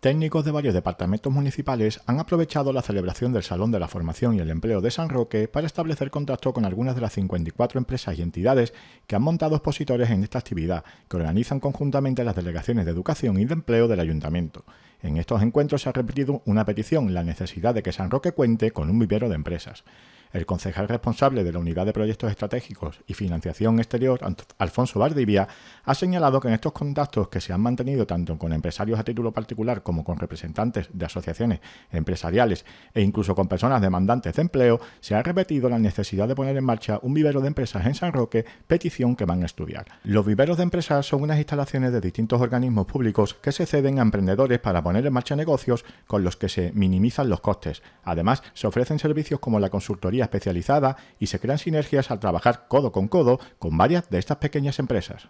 Técnicos de varios departamentos municipales han aprovechado la celebración del Salón de la Formación y el Empleo de San Roque para establecer contacto con algunas de las 54 empresas y entidades que han montado expositores en esta actividad, que organizan conjuntamente las delegaciones de educación y de empleo del ayuntamiento. En estos encuentros se ha repetido una petición, la necesidad de que San Roque cuente con un vivero de empresas. El concejal responsable de la Unidad de Proyectos Estratégicos y Financiación Exterior, Alfonso Valdivia, ha señalado que en estos contactos que se han mantenido tanto con empresarios a título particular como con representantes de asociaciones empresariales e incluso con personas demandantes de empleo, se ha repetido la necesidad de poner en marcha un vivero de empresas en San Roque, petición que van a estudiar. Los viveros de empresas son unas instalaciones de distintos organismos públicos que se ceden a emprendedores para poner en marcha negocios con los que se minimizan los costes. Además, se ofrecen servicios como la consultoría especializada y se crean sinergias al trabajar codo con codo con varias de estas pequeñas empresas.